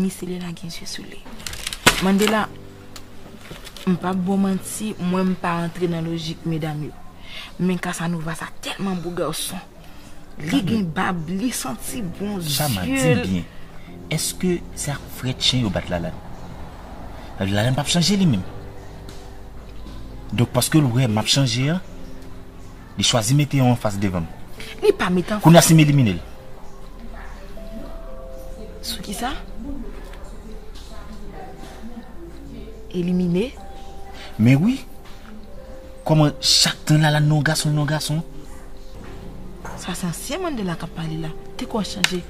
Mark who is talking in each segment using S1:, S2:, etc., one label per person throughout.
S1: Misele la genjye soule Mandela M pa bo manti Mwen m pa antre nan logik medan yo Men ka sa nou va sa telman bou gaw son Lè gen bab Lè senti bon jye Chama, di m bien Eske sa fred chen yo bat lalè Lè lalè m pap chanje li mèm Dok paske lwè m ap chanje Li chwazi mète yon Fas devan Kou nasi m élimine Sou ki sa? Elimine? Mè wè? Kwa mè chak ten la nan nga son, nga son? Sa san siè mè de la kap pale la? Te kwa chanje?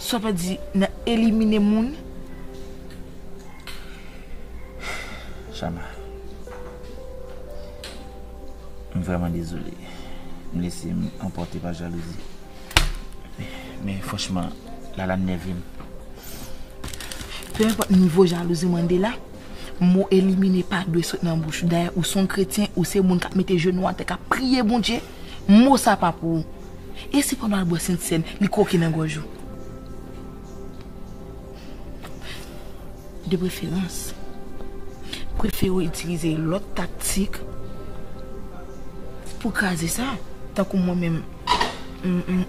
S1: So pa di nan elimine moun? Chama. Mè vèman dizole. Mè lesi mè emporte pa jalouzi. Mè fòchman, la lan ne vèm. Pè mè pot nivou jalouzi mè de la? Mou elimine pa dwe sot nan bouch dè, ou son kretien, ou se moun ka mette jenou an te ka priye bon dje, mou sa pa pou. E se pon nan bousin sen, li kou ki nan gojou. De preferans, prefero itilize lot taktik pou kaze sa, ta kou mou men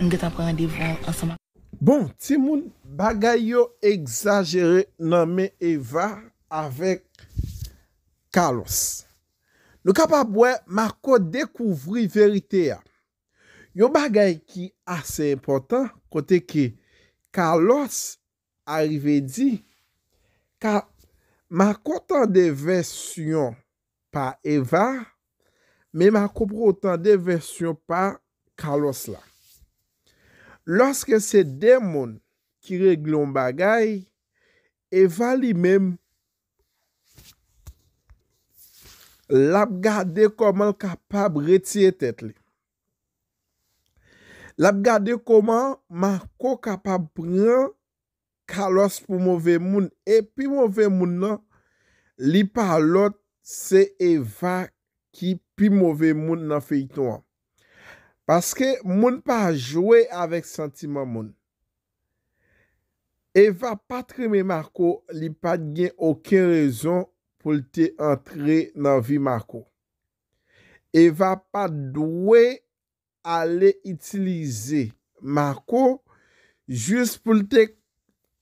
S1: mgetan prendevan ansama. Bon, ti moun bagay yo exagere nan men eva. avèk Kalos. Nou kapap wè, mako dekouvri verite ya. Yon bagay ki asè impotant, kote ki Kalos arive di, ka mako tan de versyon pa Eva, men mako prou tan de versyon pa Kalos la. Lòske se demon ki regloun bagay, Eva li mèm lap gade koman kapab retye tet li. Lap gade koman, Marco kapab pran kalos pou mouve moun, e pi mouve moun nan, li pa lot se Eva ki pi mouve moun nan feyitou an. Paske moun pa jowe avek sentiman moun. Eva patreme Marco li pa djen okye rezon pou lte entre nan vi mako. E va pa dwe ale itilize mako jous pou lte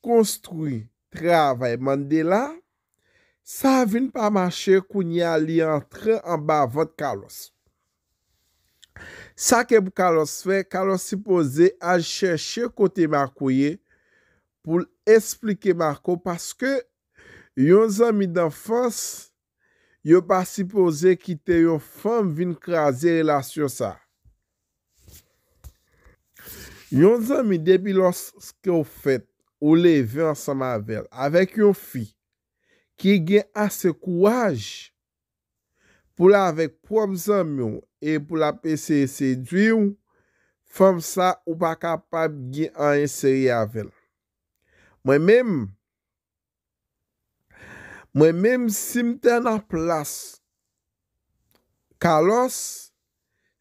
S1: konstruye travay. Mandela, sa vin pa mache kou nye ali entre an ba vod kalos. Sa ke pou kalos fe, kalos si pose a cheshe kote makoye pou l'esplike mako paske Yon zami dan fons, yo pa sipoze ki te yon fom vin krasi relasyon sa. Yon zami depi los ke ou fet, ou leve ansan mavel, avek yon fi, ki gen ase kouaj, pou la avek kouam zami ou, e pou la peser se dwi ou, fom sa ou pa kapab gen anseri avel. Mwen menm, Mwen mèm si mte nan plas, kalos,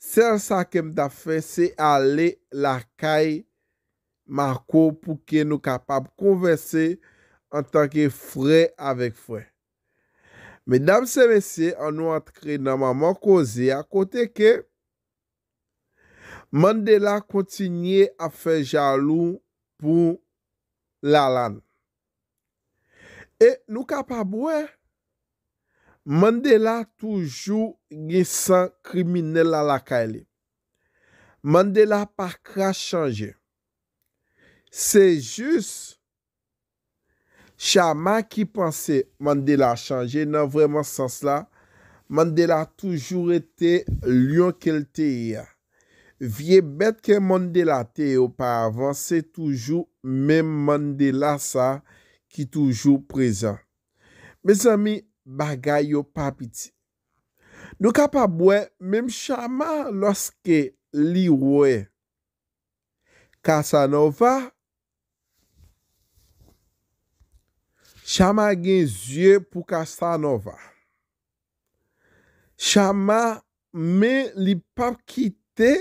S1: ser sa kem da fè se ale la kaye Marko pou ke nou kapap konverse an tanke fwè avèk fwè. Mèdam se mèsi an nou atkri nan maman kozi akote ke mandela kontinye a fè jalou pou la lan. E nou ka pa bouè? Mandela toujou gè san krimine lalakay e li. Mandela pa kra chanje. Se jous, chaman ki panse Mandela chanje nan vreman sens la, Mandela toujou rete lyon kel te iya. Vye bet ke Mandela te yo pa avans, se toujou men Mandela sa, Ki toujou prezant. Me zami bagay yo pap iti. Nou kap ap wè, menm chaman loske li wè. Kasa nova, chaman gen zye pou kasa nova. Chaman men li pap kite,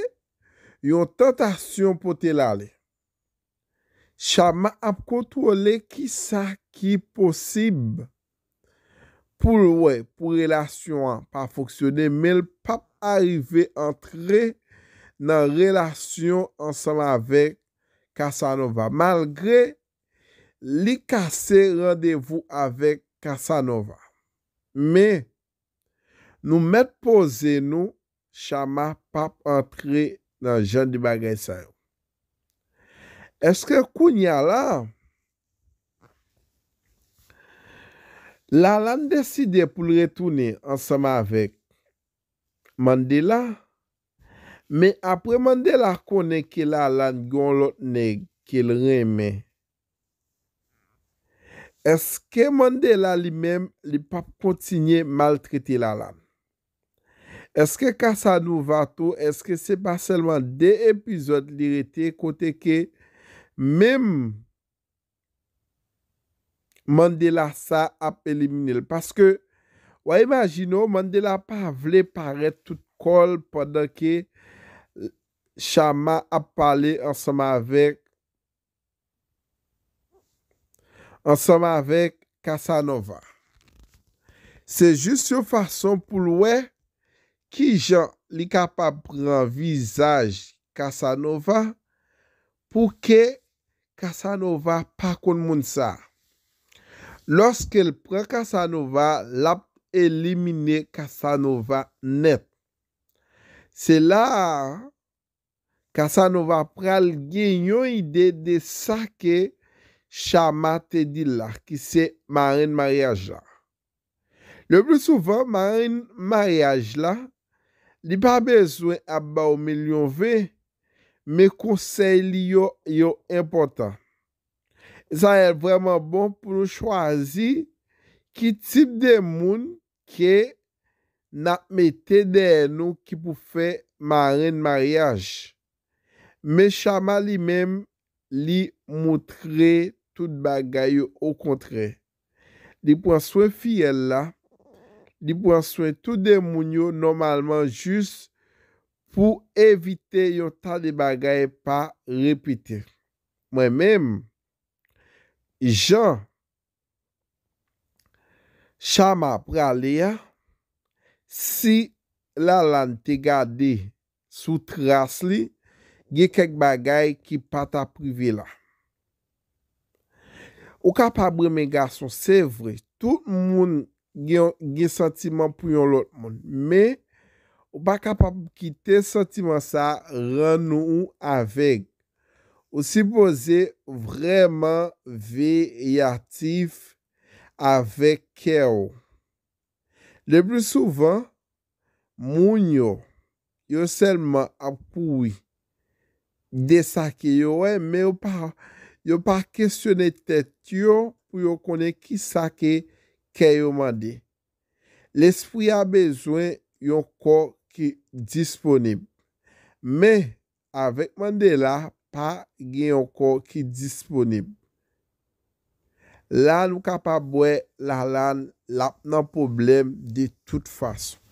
S1: yon tentasyon pou te lale. Chama ap kontrole ki sa ki posib pou lwè, pou relasyon an pa foksyonè, men lpap arive antre nan relasyon ansanman avèk Kasanova. Malgre li kase randevou avèk Kasanova. Men nou met pose nou chama pap antre nan jan di bagay sa yon. Eske koun ya la? La lan deside pou l retounen ansama avek Mandela? Me apre Mandela konen ki la lan goun lotne ki l reme? Eske Mandela li mem li pa potinye maltriti la lan? Eske kasa nou vato, eske se pa selman de epizot li rete kote ke Mem Mandela sa ap eliminele. Paske waj imagino Mandela pa vle paret tout kol padan ke Chama ap pale ansama vek ansama vek Casanova. Se jist yo fason pou lwe ki jan li kapap bran vizaj Casanova Kasanova pa kon moun sa. Lorske el pre Kasanova, lap elimine Kasanova net. Se la, Kasanova pre al genyon ide de sa ke chama te di la, ki se marine mariage la. Le plus souvent, marine mariage la, li pa bezwen ap ba ou me lyon vey, mè konsey li yo yo impotant. Zan el vreman bon pou nou chwazi ki tip de moun ki nan mè te de en nou ki pou fè marin mariage. Mè chama li mèm li moutre tout bagay yo ou kontre. Di pou an swen fiyel la, di pou an swen tout de moun yo normalman jus pou evite yon tan de bagay pa repite. Mwen menm, jan, chanman prale ya, si la lan te gade sou tras li, ge kek bagay ki pata prive la. Ou ka pa bremen gason, se vre, tout moun ge sentimen pou yon lot moun, me, Ou pa kapap ki te sotiman sa ran nou avèk. Ou si pose vreman veyatif avèk kè ou. Le plus souvan, moun yo, yo selman apoui de sakè yo. E, yo pa kèsyonè tèt yo pou yo konè ki sakè kè yo mandè. L'espri a bezwen yon kòk. ki disponib. Men, avèk mande la, pa gen yon kon ki disponib. Lan w ka pa bwe, la lan lap nan problem di tout fasyon.